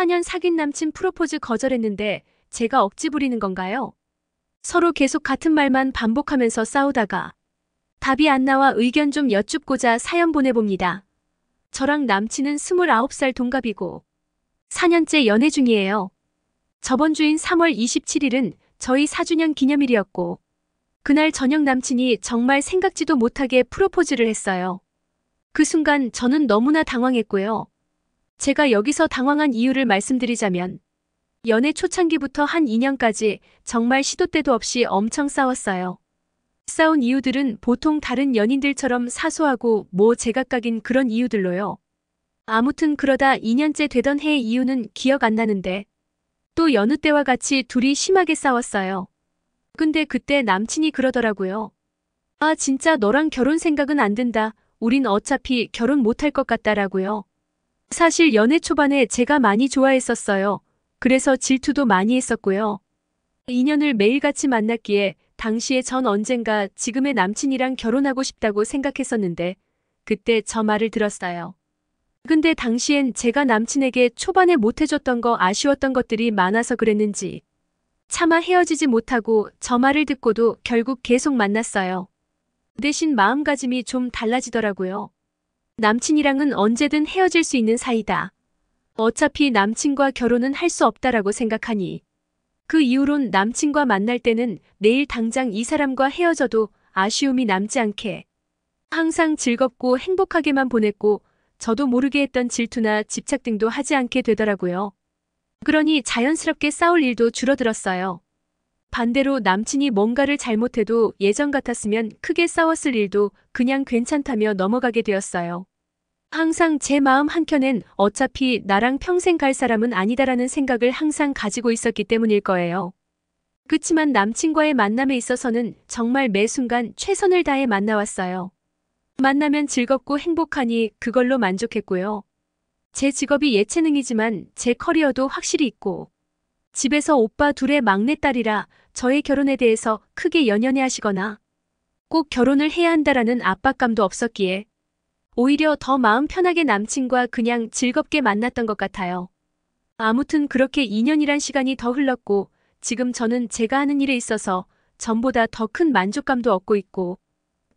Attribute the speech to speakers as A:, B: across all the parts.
A: 4년 사귄 남친 프로포즈 거절했는데 제가 억지 부리는 건가요? 서로 계속 같은 말만 반복하면서 싸우다가 답이 안 나와 의견 좀 여쭙고자 사연 보내봅니다. 저랑 남친은 29살 동갑이고 4년째 연애 중이에요. 저번 주인 3월 27일은 저희 4주년 기념일이었고 그날 저녁 남친이 정말 생각지도 못하게 프로포즈를 했어요. 그 순간 저는 너무나 당황했고요. 제가 여기서 당황한 이유를 말씀드리자면 연애 초창기부터 한 2년까지 정말 시도 때도 없이 엄청 싸웠어요. 싸운 이유들은 보통 다른 연인들처럼 사소하고 뭐 제각각인 그런 이유들로요. 아무튼 그러다 2년째 되던 해의 이유는 기억 안 나는데 또 여느 때와 같이 둘이 심하게 싸웠어요. 근데 그때 남친이 그러더라고요. 아 진짜 너랑 결혼 생각은 안된다 우린 어차피 결혼 못할 것 같다라고요. 사실 연애 초반에 제가 많이 좋아했었어요. 그래서 질투도 많이 했었고요. 인연을 매일같이 만났기에 당시에 전 언젠가 지금의 남친이랑 결혼하고 싶다고 생각했었는데 그때 저 말을 들었어요. 근데 당시엔 제가 남친에게 초반에 못해줬던 거 아쉬웠던 것들이 많아서 그랬는지 차마 헤어지지 못하고 저 말을 듣고도 결국 계속 만났어요. 대신 마음가짐이 좀 달라지더라고요. 남친이랑은 언제든 헤어질 수 있는 사이다. 어차피 남친과 결혼은 할 수 없다라고 생각하니 그 이후론 남친과 만날 때는 내일 당장 이 사람과 헤어져도 아쉬움이 남지 않게 항상 즐겁고 행복하게만 보냈고 저도 모르게 했던 질투나 집착 등도 하지 않게 되더라고요. 그러니 자연스럽게 싸울 일도 줄어들었어요. 반대로 남친이 뭔가를 잘못해도 예전 같았으면 크게 싸웠을 일도 그냥 괜찮다며 넘어가게 되었어요. 항상 제 마음 한켠엔 어차피 나랑 평생 갈 사람은 아니다라는 생각을 항상 가지고 있었기 때문일 거예요. 그치만 남친과의 만남에 있어서는 정말 매 순간 최선을 다해 만나왔어요. 만나면 즐겁고 행복하니 그걸로 만족했고요. 제 직업이 예체능이지만 제 커리어도 확실히 있고 집에서 오빠 둘의 막내딸이라 저의 결혼에 대해서 크게 연연해 하시거나 꼭 결혼을 해야 한다라는 압박감도 없었기에 오히려 더 마음 편하게 남친과 그냥 즐겁게 만났던 것 같아요. 아무튼 그렇게 2년이란 시간이 더 흘렀고 지금 저는 제가 하는 일에 있어서 전보다 더 큰 만족감도 얻고 있고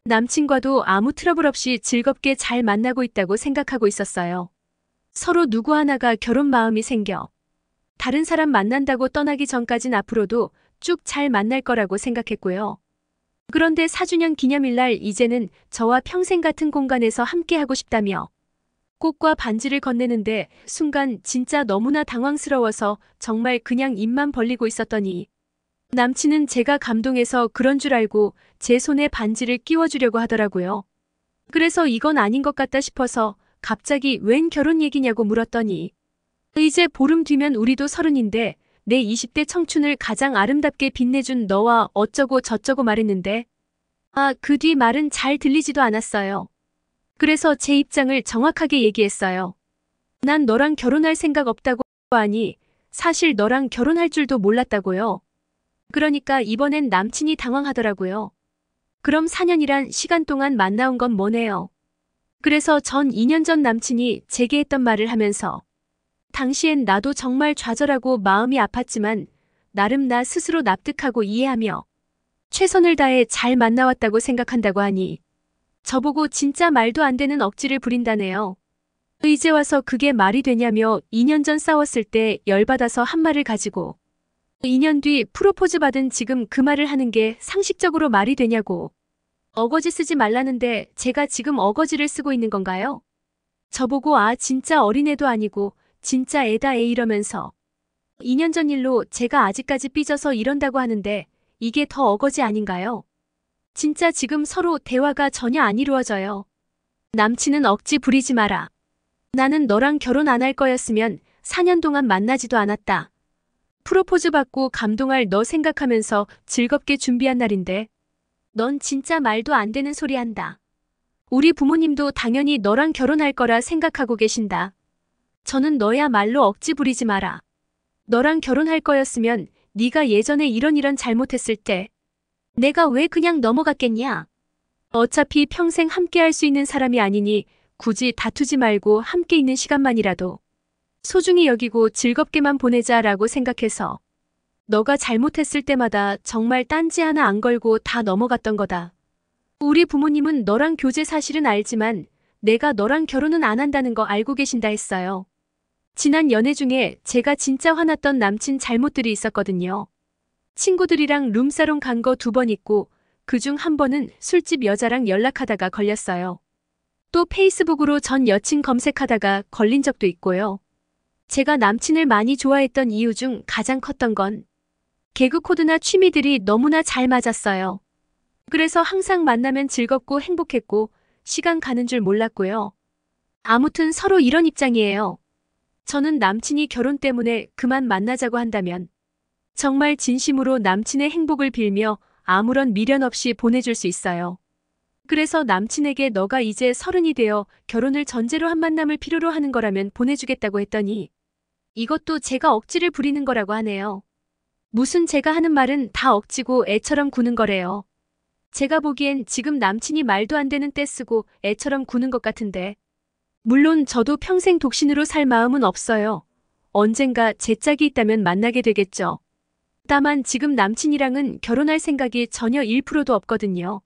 A: 남친과도 아무 트러블 없이 즐겁게 잘 만나고 있다고 생각하고 있었어요. 서로 누구 하나가 결혼 마음이 생겨 다른 사람 만난다고 떠나기 전까진 앞으로도 쭉 잘 만날 거라고 생각했고요. 그런데 4주년 기념일날 이제는 저와 평생 같은 공간에서 함께하고 싶다며 꽃과 반지를 건네는데 순간 진짜 너무나 당황스러워서 정말 그냥 입만 벌리고 있었더니 남친은 제가 감동해서 그런 줄 알고 제 손에 반지를 끼워주려고 하더라고요. 그래서 이건 아닌 것 같다 싶어서 갑자기 웬 결혼 얘기냐고 물었더니 이제 보름 뒤면 우리도 서른인데 내 20대 청춘을 가장 아름답게 빛내준 너와 어쩌고 저쩌고 말했는데 아, 그 뒤 말은 잘 들리지도 않았어요. 그래서 제 입장을 정확하게 얘기했어요. 난 너랑 결혼할 생각 없다고 하니 사실 너랑 결혼할 줄도 몰랐다고요. 그러니까 이번엔 남친이 당황하더라고요. 그럼 4년이란 시간 동안 만나온 건 뭐네요. 그래서 전 2년 전 남친이 제게 했던 말을 하면서 당시엔 나도 정말 좌절하고 마음이 아팠지만 나름 나 스스로 납득하고 이해하며 최선을 다해 잘 만나왔다고 생각한다고 하니 저보고 진짜 말도 안 되는 억지를 부린다네요. 이제 와서 그게 말이 되냐며 2년 전 싸웠을 때 열받아서 한 말을 가지고 2년 뒤 프로포즈 받은 지금 그 말을 하는 게 상식적으로 말이 되냐고 어거지 쓰지 말라는데 제가 지금 어거지를 쓰고 있는 건가요? 저보고 아 진짜 어린애도 아니고 진짜 애다 애 이러면서 2년 전 일로 제가 아직까지 삐져서 이런다고 하는데 이게 더 어거지 아닌가요? 진짜 지금 서로 대화가 전혀 안 이루어져요. 남친은 억지 부리지 마라. 나는 너랑 결혼 안 할 거였으면 4년 동안 만나지도 않았다. 프로포즈 받고 감동할 너 생각하면서 즐겁게 준비한 날인데 넌 진짜 말도 안 되는 소리 한다. 우리 부모님도 당연히 너랑 결혼할 거라 생각하고 계신다. 저는 너야말로 억지 부리지 마라. 너랑 결혼할 거였으면 네가 예전에 이런 이런 잘못했을 때 내가 왜 그냥 넘어갔겠냐? 어차피 평생 함께 할 수 있는 사람이 아니니 굳이 다투지 말고 함께 있는 시간만이라도 소중히 여기고 즐겁게만 보내자라고 생각해서 너가 잘못했을 때마다 정말 딴지 하나 안 걸고 다 넘어갔던 거다. 우리 부모님은 너랑 교제 사실은 알지만 내가 너랑 결혼은 안 한다는 거 알고 계신다 했어요. 지난 연애 중에 제가 진짜 화났던 남친 잘못들이 있었거든요. 친구들이랑 룸사롱 간 거 두 번 있고 그 중 한 번은 술집 여자랑 연락하다가 걸렸어요. 또 페이스북으로 전 여친 검색하다가 걸린 적도 있고요. 제가 남친을 많이 좋아했던 이유 중 가장 컸던 건 개그 코드나 취미들이 너무나 잘 맞았어요. 그래서 항상 만나면 즐겁고 행복했고 시간 가는 줄 몰랐고요. 아무튼 서로 이런 입장이에요. 저는 남친이 결혼 때문에 그만 만나자고 한다면 정말 진심으로 남친의 행복을 빌며 아무런 미련 없이 보내줄 수 있어요. 그래서 남친에게 너가 이제 서른이 되어 결혼을 전제로 한 만남을 필요로 하는 거라면 보내주겠다고 했더니 이것도 제가 억지를 부리는 거라고 하네요. 무슨 제가 하는 말은 다 억지고 애처럼 구는 거래요. 제가 보기엔 지금 남친이 말도 안 되는 때 쓰고 애처럼 구는 것 같은데 물론 저도 평생 독신으로 살 마음은 없어요. 언젠가 제 짝이 있다면 만나게 되겠죠. 다만 지금 남친이랑은 결혼할 생각이 전혀 1%도 없거든요.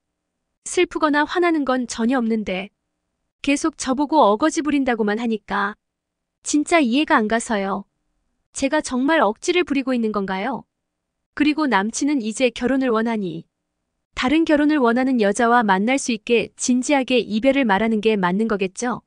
A: 슬프거나 화나는 건 전혀 없는데 계속 저보고 어거지 부린다고만 하니까 진짜 이해가 안 가서요. 제가 정말 억지를 부리고 있는 건가요? 그리고 남친은 이제 결혼을 원하니 다른 결혼을 원하는 여자와 만날 수 있게 진지하게 이별을 말하는 게 맞는 거겠죠?